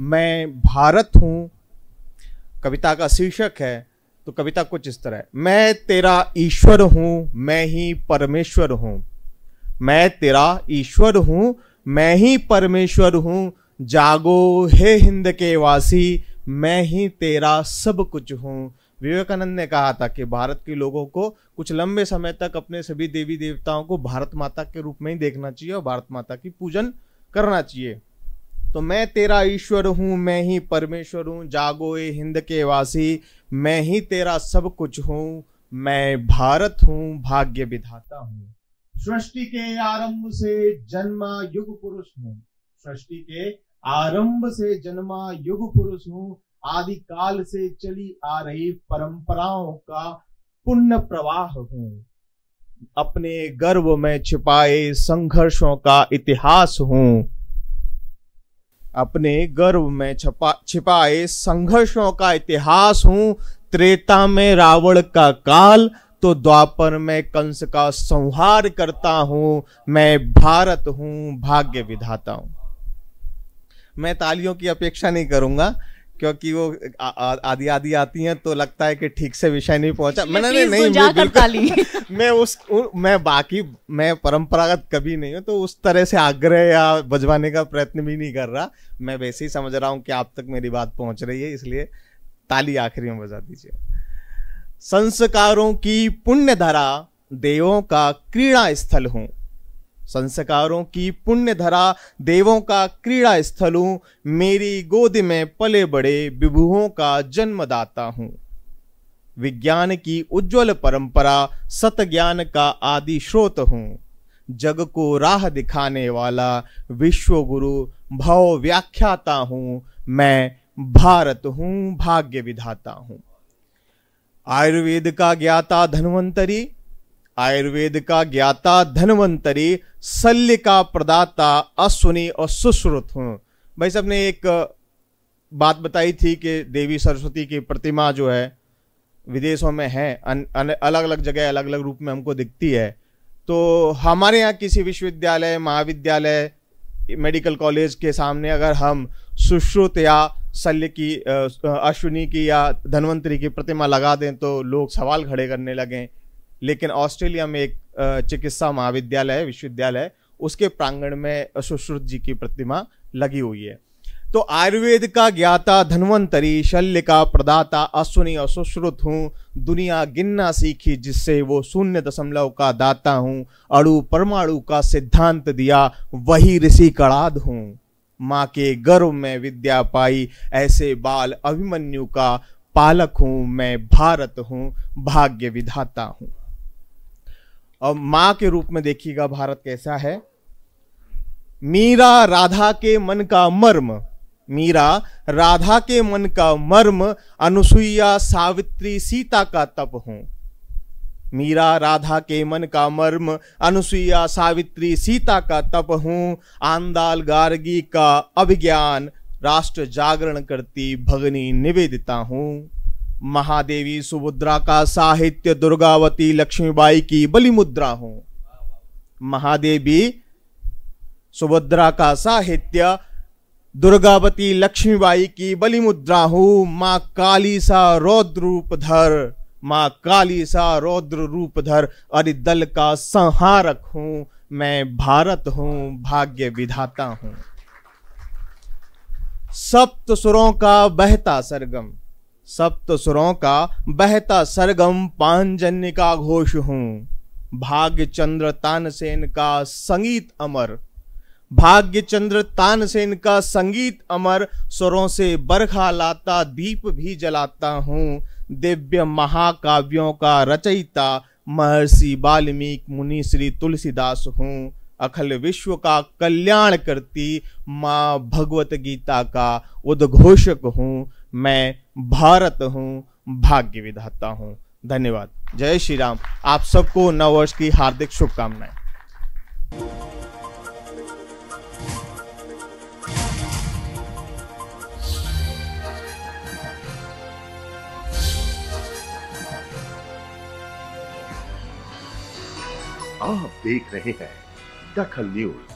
मैं भारत हूँ कविता का शीर्षक है तो कविता कुछ इस तरह है मैं तेरा ईश्वर हूँ मैं ही परमेश्वर हूँ मैं तेरा ईश्वर हूँ मैं ही परमेश्वर हूँ जागो हे हिंद के वासी मैं ही तेरा सब कुछ हूँ विवेकानंद ने कहा था कि भारत के लोगों को कुछ लंबे समय तक अपने सभी देवी देवताओं को भारत माता के रूप में ही देखना चाहिए और भारत माता की पूजन करना चाहिए तो मैं तेरा ईश्वर हूँ मैं ही परमेश्वर हूँ जागो ए हिंद के वासी मैं ही तेरा सब कुछ हूँ मैं भारत हूँ भाग्य विधाता हूँ सृष्टि के आरंभ से जन्मा युग पुरुष हूँ सृष्टि के आरंभ से जन्मा युग पुरुष हूँ आदि काल से चली आ रही परंपराओं का पुण्य प्रवाह हूँ अपने गर्व में छिपाए संघर्षों का इतिहास हूँ अपने गर्व में छपा छिपाए संघर्षों का इतिहास हूं त्रेता में रावण का काल तो द्वापर में कंस का संहार करता हूं मैं भारत हूं भाग्य विधाता हूं मैं तालियों की अपेक्षा नहीं करूंगा क्योंकि वो आधी आधी आती हैं तो लगता है कि ठीक से विषय नहीं पहुंचा मैंने नहीं, नहीं मैं, बिल्कुल, मैं उस उ, मैं बाकी मैं परंपरागत कभी नहीं हूँ तो उस तरह से आग्रह या बजवाने का प्रयत्न भी नहीं कर रहा मैं वैसे ही समझ रहा हूं कि आप तक मेरी बात पहुंच रही है इसलिए ताली आखिरी में बजा दीजिए संस्कारों की पुण्य धारा देवों का क्रीड़ा स्थल हूं संस्कारों की पुण्य धरा देवों का क्रीड़ा स्थल हूं मेरी गोद में पले बड़े विभुओं का जन्मदाता हूं विज्ञान की उज्जवल परंपरा सत ज्ञान का आदि स्रोत हूं जग को राह दिखाने वाला विश्व गुरु भव व्याख्याता हूं मैं भारत हूं भाग्य विधाता हूं आयुर्वेद का ज्ञाता धन्वंतरी आयुर्वेद का ज्ञाता धनवंतरी शल्य का प्रदाता अश्वनी और सुश्रुत हूँ भाई साहब ने एक बात बताई थी कि देवी सरस्वती की प्रतिमा जो है विदेशों में है अन, अन, अलग अलग जगह अलग अलग रूप में हमको दिखती है तो हमारे यहाँ किसी विश्वविद्यालय महाविद्यालय मेडिकल कॉलेज के सामने अगर हम सुश्रुत या शल्य की अश्विनी की या धनवंतरी की प्रतिमा लगा दें तो लोग सवाल खड़े करने लगें लेकिन ऑस्ट्रेलिया में एक चिकित्सा महाविद्यालय विश्वविद्यालय उसके प्रांगण में सुश्रुत जी की प्रतिमा लगी हुई है तो आयुर्वेद का ज्ञाता धनवंतरी शल्य का प्रदाता अश्वनी और सुश्रुत हूँ दुनिया गिनना सीखी जिससे वो शून्य दशमलव का दाता हूँ अणु परमाणु का सिद्धांत दिया वही ऋषि कड़ाद हूँ माँ के गर्व में विद्या पाई ऐसे बाल अभिमन्यु का पालक हूँ मैं भारत हूँ भाग्य विधाता हूँ और माँ के रूप में देखिएगा भारत कैसा है मीरा राधा के मन का मर्म मीरा राधा के मन का मर्म अनुसुईया सावित्री सीता का तप हो मीरा राधा के मन का मर्म अनुसुईया सावित्री सीता का तप हूं आंदाल गार्गी का अभिज्ञान राष्ट्र जागरण करती भगनी निवेदिता हूं महादेवी सुभद्रा का साहित्य दुर्गावती लक्ष्मीबाई की बलि मुद्रा हूं महादेवी सुभद्रा का साहित्य दुर्गावती लक्ष्मीबाई की बलि मुद्रा हूं माँ काली सा रौद्र रूप धर मां काली सा रौद्र रूप धर अरि दल का संहारक हूं मैं भारत हूं भाग्य विधाता हूं सप्त सुरों का बहता सरगम सप्तसुरों का बहता सरगम पांजन्य का घोष हूं भाग्य चंद्र तानसेन का संगीत अमर भाग्य चंद्र तानसेन का संगीत अमर स्वरों से बरखा लाता दीप भी जलाता हूँ दिव्य महाकाव्यों का रचयिता महर्षि वाल्मीकि मुनि श्री तुलसीदास हूँ अखल विश्व का कल्याण करती माँ भगवत गीता का उद्घोषक हूँ मैं भारत हूँ भाग्य विधाता हूँ धन्यवाद जय श्री राम आप सबको नव वर्ष की हार्दिक शुभकामनाएं आप देख रहे हैं दखल न्यूज